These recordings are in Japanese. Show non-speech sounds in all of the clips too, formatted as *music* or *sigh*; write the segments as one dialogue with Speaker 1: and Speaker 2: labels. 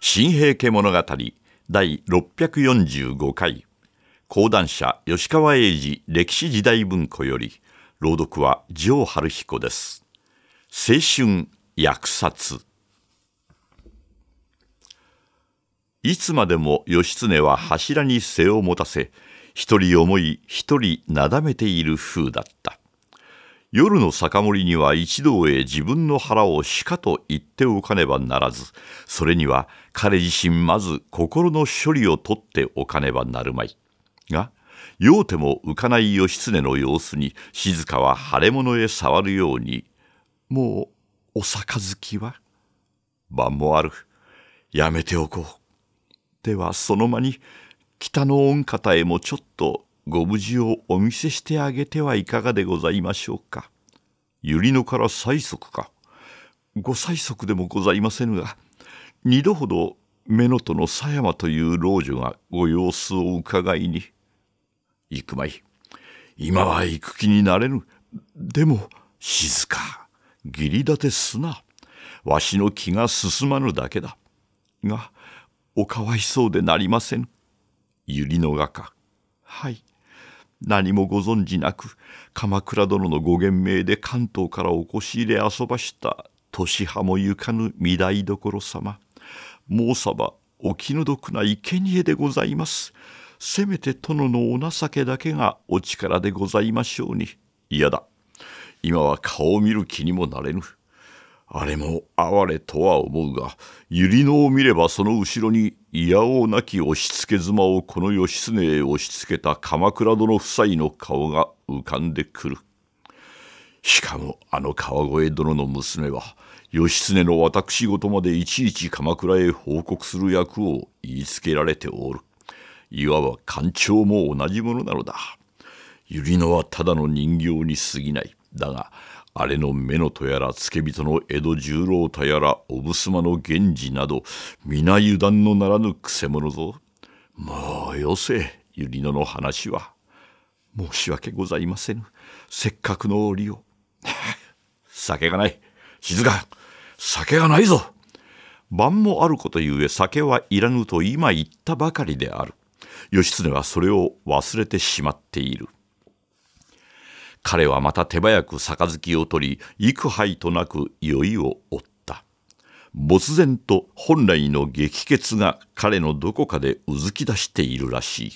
Speaker 1: 新平家物語第645回講談社吉川英治歴史時代文庫より朗読は城春彦です青春虐殺いつまでも義経は柱に背を持たせ一人思い一人なだめている風だった夜の酒盛りには一同へ自分の腹をしかと言っておかねばならずそれには彼自身まず心の処理をとっておかねばなるまいが酔うても浮かない義経の様子に静は腫れ物へ触るように「もうお杯は晩もある。やめておこう。ではその間に北の御方へもちょっとご無事をお見せしてあげてはいかがでございましょうか。百合野から催促か。ご催促でもございませぬが、二度ほど目のとの狭山という老女がご様子を伺いに。行くまい。今は行く気になれぬ。でも、静か。義理立てすな。わしの気が進まぬだけだ。が、おかわいそうでなりませぬ。百合の画家。はい。何もご存じなく、鎌倉殿のご厳命で関東からお越し入れ遊ばした年葉もゆかぬ御台所様。もうさば、お気の毒な生贄でございます。せめて殿のお情けだけがお力でございましょうに。嫌だ。今は顔を見る気にもなれぬ。あれも哀れとは思うが、百合野を見ればその後ろに嫌おなき押しつけ妻をこの義経へ押しつけた鎌倉殿夫妻の顔が浮かんでくる。しかもあの川越殿の娘は、義経の私事までいちいち鎌倉へ報告する役を言いつけられておる。いわば官庁も同じものなのだ。百合野はただの人形に過ぎない。だがあれの目のとやら付け人の江戸十郎太やらおぶすまの源氏など皆油断のならぬくせ者ぞもうよせ百合野の話は申し訳ございませぬせっかくの折を *laughs* 酒がない静か酒がないぞ晩もあることゆえ酒はいらぬと今言ったばかりである義経はそれを忘れてしまっている彼はまた手早く杯を取り幾杯となく酔いを負った没然と本来の激血が彼のどこかでうずき出しているらしい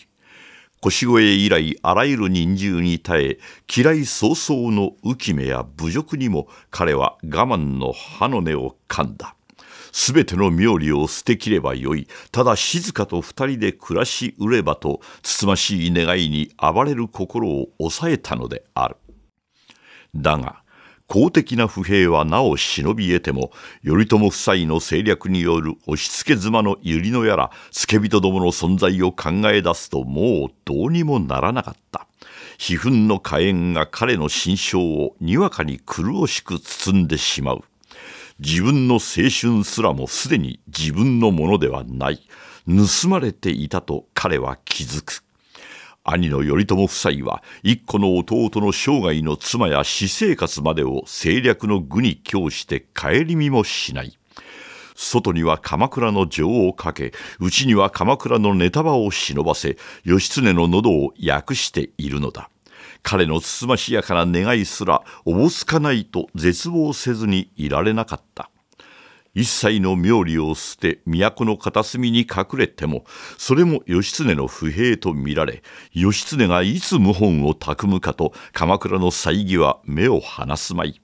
Speaker 1: 腰越以来あらゆる人獣に耐え嫌い早々の浮目や侮辱にも彼は我慢の歯の根を噛んだすべての妙理を捨てきればよい。ただ静かと二人で暮らしうればと、つつましい願いに暴れる心を抑えたのである。だが、公的な不平はなお忍び得ても、頼朝夫妻の政略による押し付け妻の百合のやら、付け人どもの存在を考え出すともうどうにもならなかった。悲憤の火炎が彼の心象をにわかに苦しく包んでしまう。自分の青春すらもすでに自分のものではない。盗まれていたと彼は気づく。兄の頼朝夫妻は一個の弟の生涯の妻や私生活までを政略の具に供して顧みもしない。外には鎌倉の情をかけ、内には鎌倉の寝束場を忍ばせ、義経の喉を訳しているのだ。彼のつつましやかな願いすら、おぼつかないと絶望せずにいられなかった。一切の妙理を捨て都の片隅に隠れてもそれも義経の不平と見られ義経がいつ謀反をくむかと鎌倉の遮は目を離すまい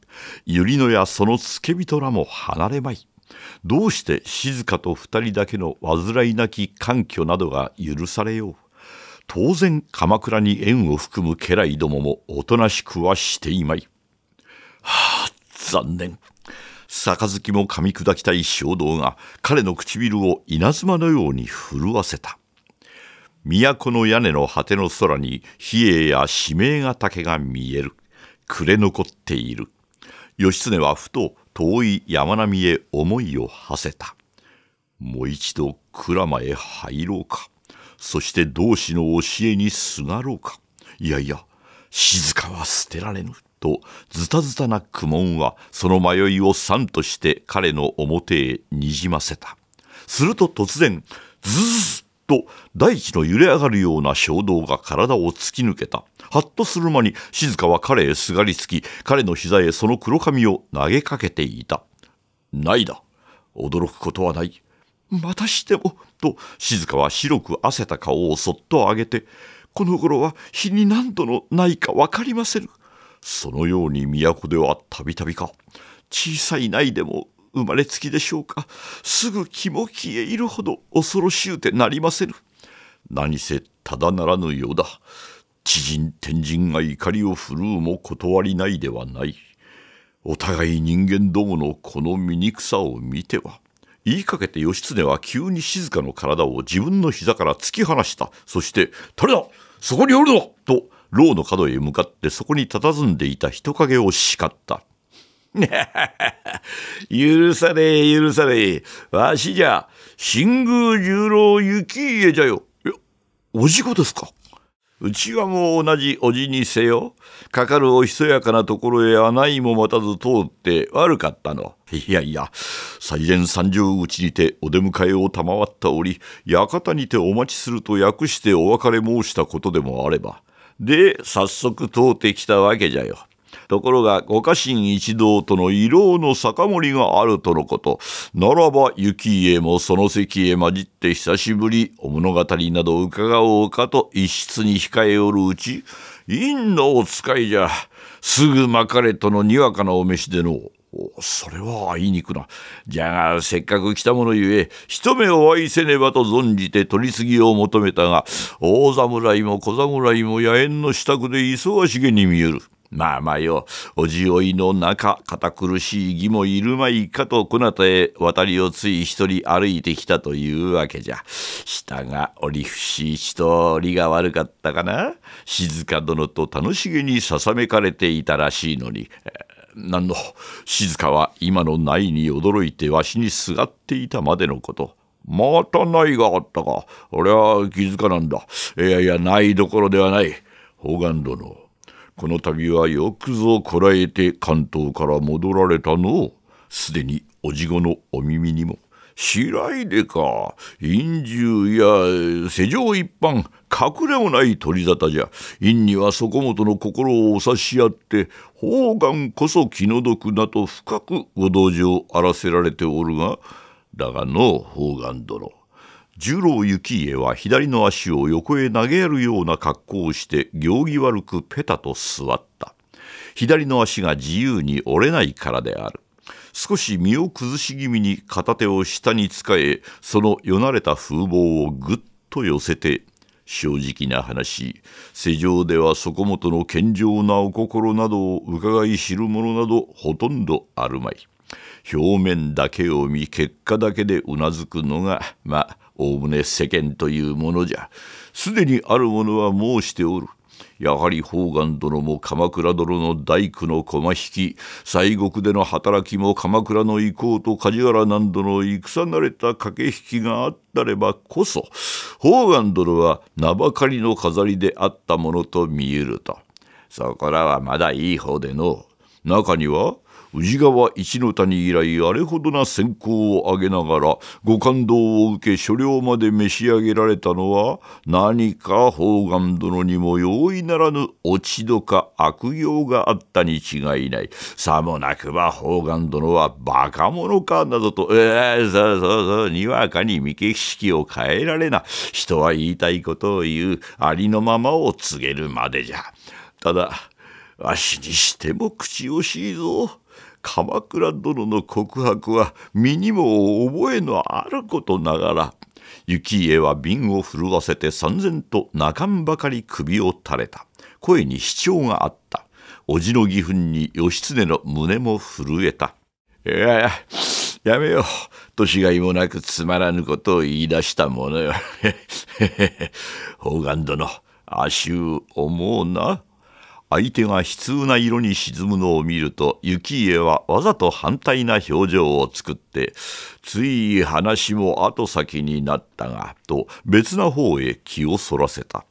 Speaker 1: 百合野やその付け人らも離れまいどうして静かと二人だけの煩いなき環境などが許されよう当然鎌倉に縁を含む家来どももおとなしくはしていまいはあ残念杯も噛み砕きたい衝動が彼の唇を稲妻のように震わせた。都の屋根の果ての空に比叡や指名が竹が見える。暮れ残っている。義経はふと遠い山並みへ思いを馳せた。もう一度鞍馬へ入ろうか。そして同志の教えにすがろうか。いやいや、静かは捨てられぬ。とズタズタな苦悶はその迷いを酸として彼の表へにじませたすると突然ズズッと大地の揺れ上がるような衝動が体を突き抜けたはっとする間に静香は彼へすがりつき彼の膝へその黒髪を投げかけていたないだ驚くことはないまたしてもと静香は白く汗た顔をそっと上げてこの頃は日に何度のないか分かりませぬそのように都ではたびたびか小さい内でも生まれつきでしょうかすぐ気も消え入るほど恐ろしゅうてなりませぬ何せただならぬようだ知人天人が怒りを振るうも断りないではないお互い人間どものこの醜さを見ては言いかけて義経は急に静かの体を自分の膝から突き放したそして「誰だそこにおるの!」と牢の角へ向かってそこに佇んでいた人影を叱った。*laughs* 許され許されわしじゃ新宮十郎行家じゃよ。おじこですかうちはもう同じおじにせよ。かかるおひそやかなところへはないも待たず通って悪かったの。いやいや、最前三条口にてお出迎えを賜った折、館にてお待ちすると訳してお別れ申したことでもあれば。で早速通ってきたわけじゃよ。ところがご家臣一同との慰労の酒盛りがあるとのことならば雪家もその席へ混じって久しぶりお物語など伺おうかと一室に控えおるうち院のお使いじゃすぐまかれとのにわかなお召しでのおそれはあいにくな。じゃが、せっかく来たものゆえ、一目お会いせねばと存じて取り次ぎを求めたが、大侍も小侍も野縁の支度で忙しげに見える。まあまあよ、おじおいの中、堅苦しい義もいるまいかと、こなたへ渡りをつい一人歩いてきたというわけじゃ。下が折伏一と利が悪かったかな。静殿と楽しげにささめかれていたらしいのに。何の静香は今のないに驚いてわしにすがっていたまでのことまたないがあったか俺は気づかなんだいやいやないどころではない方眼殿この度はよくぞこらえて関東から戻られたのをすでにおじごのお耳にも。白でか陰獣や世情一般隠れもない取り沙汰じゃ陰にはそこもとの心をお差し合って方眼こそ気の毒なと深くご同情あらせられておるがだがの方眼殿十郎幸家は左の足を横へ投げやるような格好をして行儀悪くペタと座った左の足が自由に折れないからである少し身を崩し気味に片手を下に使えそのよなれた風貌をぐっと寄せて正直な話世上ではそこもとの健常なお心などを伺い知る者などほとんどあるまい表面だけを見結果だけでうなずくのがまあおおむね世間というものじゃすでにあるものは申しておるやはり方眼殿も鎌倉殿の大工の駒引き西国での働きも鎌倉の意向と梶原南度の戦慣れた駆け引きがあったればこそ方眼殿は名ばかりの飾りであったものと見えるとそこらはまだいい方での中には宇治川一の谷以来あれほどな選考を挙げながらご感動を受け所領まで召し上げられたのは何か方眼殿にも容易ならぬ落ち度か悪行があったに違いないさもなくば方眼殿はバカ者かなどとええー、そうそうそうにわかに見景色を変えられな人は言いたいことを言うありのままを告げるまでじゃただわしにしても口惜しいぞ。鎌倉殿の告白は身にも覚えのあることながら雪家は瓶を震わせて三然と泣かんばかり首を垂れた声に主張があった叔父の義憤に義経の胸も震えたいやいややめよう年がいもなくつまらぬことを言い出したものよ方眼 *laughs* 殿足を思うな相手が悲痛な色に沈むのを見ると幸家はわざと反対な表情を作ってつい話も後先になったがと別な方へ気をそらせた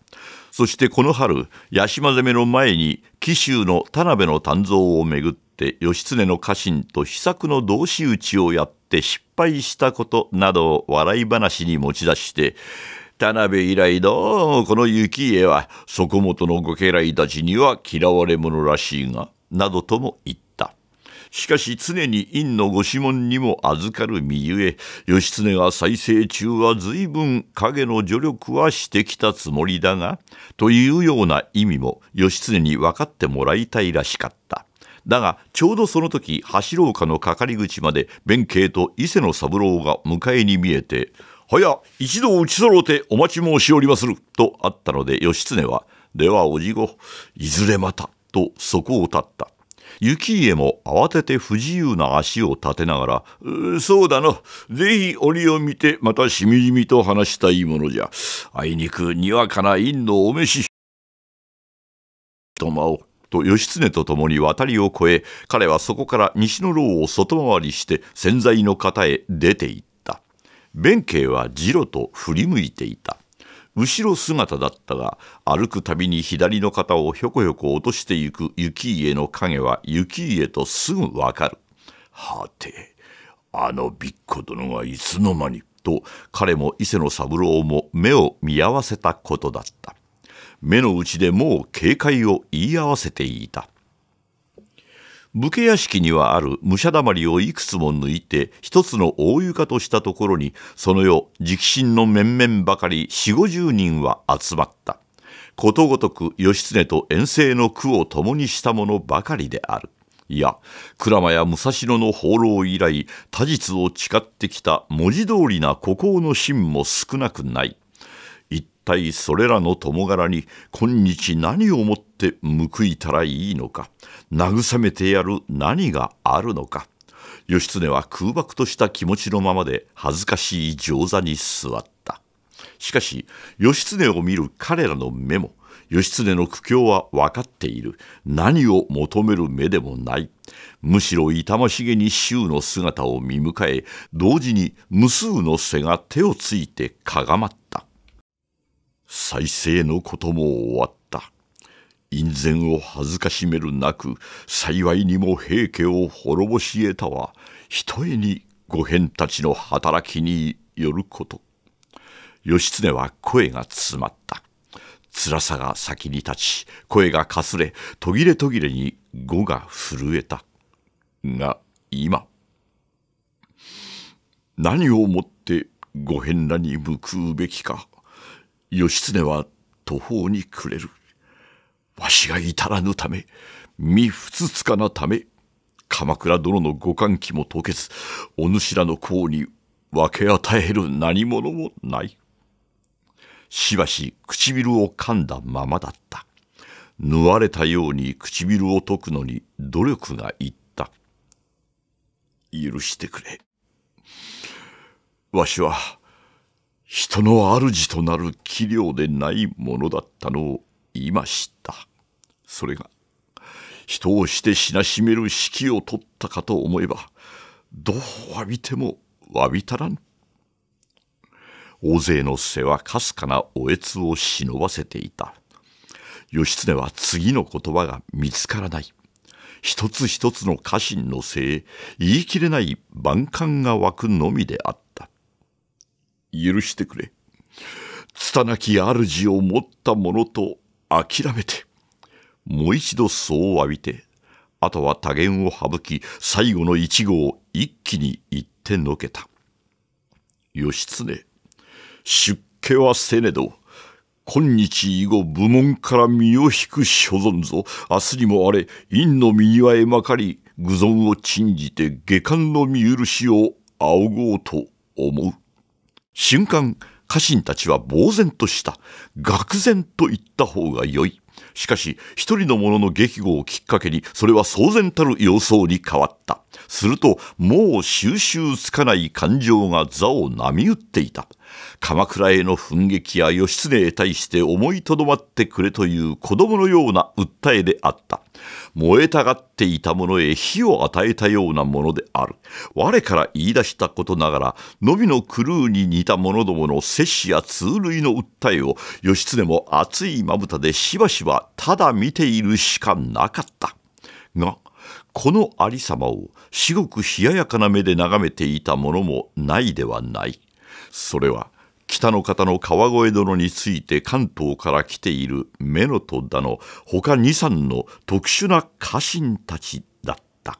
Speaker 1: そしてこの春八島攻めの前に紀州の田辺の丹蔵をめぐって義経の家臣と秘策の同士討ちをやって失敗したことなどを笑い話に持ち出して田辺以来どうもこの雪家は底本のご家来たちには嫌われ者らしいが、などとも言った。しかし常に院のご指紋にも預かる身ゆえ、義経が再生中は随分影の助力はしてきたつもりだが、というような意味も義経に分かってもらいたいらしかった。だがちょうどその時橋廊下のかかり口まで弁慶と伊勢の三郎が迎えに見えてはや、一度打ち揃うてお待ち申しおりまする、とあったので、義経は、ではおじご、いずれまた、とそこを立った。雪家も慌てて不自由な足を立てながら、そうだな、ぜひ檻を見てまたしみじみと話したいものじゃ。あいにくにわかな陰のお召し、とまを。と義経と共に渡りを越え、彼はそこから西の牢を外回りして、潜在の方へ出ていった。弁慶はジロと振り向いていた後ろ姿だったが歩くたびに左の肩をひょこひょこ落としていく雪家の影は雪家とすぐわかるはてあのびっこ殿がいつの間にと彼も伊勢の三郎も目を見合わせたことだった目の内でもう警戒を言い合わせていた武家屋敷にはある武者だまりをいくつも抜いて一つの大床としたところにその世直進の面々ばかり四五十人は集まったことごとく義経と遠征の苦を共にしたものばかりであるいや鞍馬や武蔵野の放浪以来他実を誓ってきた文字通りな孤高の心も少なくない体それらの共柄に今日何をもって報いたらいいのか慰めてやる何があるのか義経は空爆とした気持ちのままで恥ずかしい上座に座ったしかし義経を見る彼らの目も義経の苦境は分かっている何を求める目でもないむしろ痛ましげに周の姿を見迎え同時に無数の背が手をついてかがまっ再生のことも終わった。院宣を恥ずかしめるなく、幸いにも平家を滅ぼし得たは、ひとえに御変たちの働きによること。義経は声が詰まった。辛さが先に立ち、声がかすれ、途切れ途切れに語が震えた。が、今。何をもって御変らに報うべきか。義経は途方に暮れる。わしが至らぬため、身ふつつかなため、鎌倉殿のご歓喜も解けず、お主らの功に分け与える何者もない。しばし唇を噛んだままだった。縫われたように唇を解くのに努力がいった。許してくれ。わしは、人の主となる器量でないものだったのを言いました。それが、人をして死なしめる指揮を取ったかと思えば、どう詫びても詫びたらん。大勢の背はかすかなおえつを忍ばせていた。義経は次の言葉が見つからない。一つ一つの家臣のせい、言い切れない万感が湧くのみであった。許してくれ。拙き主を持った者と諦めて、もう一度そう浴びて、あとは多言を省き、最後の一号を一気に言ってのけた。義経、出家はせねど、今日以後部門から身を引く所存ぞ。明日にもあれ、陰の身にはえまかり、愚存を陳じて下巻の見許しを仰ごうと思う。瞬間家臣たちは呆然とした愕然と言った方がよいしかし、一人の者の激語をきっかけに、それは騒然たる様相に変わった。すると、もう収拾つかない感情が座を波打っていた。鎌倉への奮撃や義経へ対して思いとどまってくれという子供のような訴えであった。燃えたがっていたものへ火を与えたようなものである。我から言い出したことながら、のびのクルーに似た者どもの摂氏や通類の訴えを、義経も熱いまぶたでしばしばはただ見ているしかなかった。が、この有様を至極冷ややかな目で眺めていたものもないではない。それは、北の方の川越殿について関東から来ている目のとだの他二三の特殊な家臣たちだった。